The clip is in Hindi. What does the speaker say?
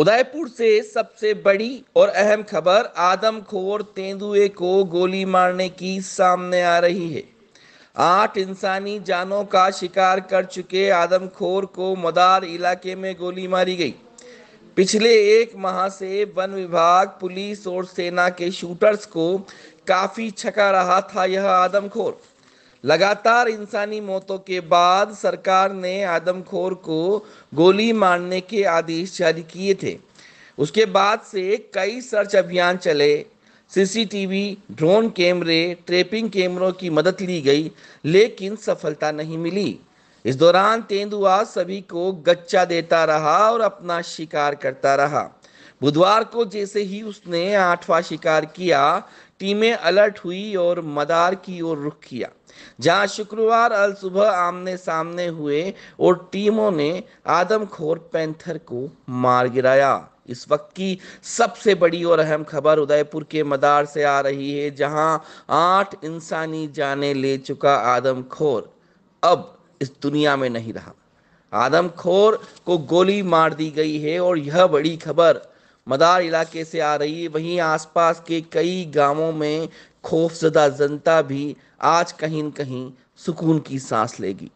उदयपुर से सबसे बड़ी और अहम खबर आदमखोर तेंदुए को गोली मारने की सामने आ रही है आठ इंसानी जानों का शिकार कर चुके आदमखोर को मदार इलाके में गोली मारी गई पिछले एक माह से वन विभाग पुलिस और सेना के शूटर्स को काफ़ी छका रहा था यह आदमखोर लगातार इंसानी मौतों के बाद सरकार ने आदमखोर को गोली मारने के आदेश जारी किए थे उसके बाद से कई सर्च अभियान चले सीसीटीवी ड्रोन कैमरे ट्रेपिंग कैमरों की मदद ली गई लेकिन सफलता नहीं मिली इस दौरान तेंदुआ सभी को गच्चा देता रहा और अपना शिकार करता रहा बुधवार को जैसे ही उसने आठवां शिकार किया टीमें अलर्ट हुई और मदार की ओर रुख किया जहां शुक्रवार अल सुबह आमने सामने हुए और टीमों ने आदमखोर पैंथर को मार गिराया इस वक्त की सबसे बड़ी और अहम खबर उदयपुर के मदार से आ रही है जहां आठ इंसानी जाने ले चुका आदमखोर अब इस दुनिया में नहीं रहा आदमखोर को गोली मार दी गई है और यह बड़ी खबर मदार इलाके से आ रही है वहीं आसपास के कई गांवों में खौफजदा जनता भी आज कहीं न कहीं सुकून की सांस लेगी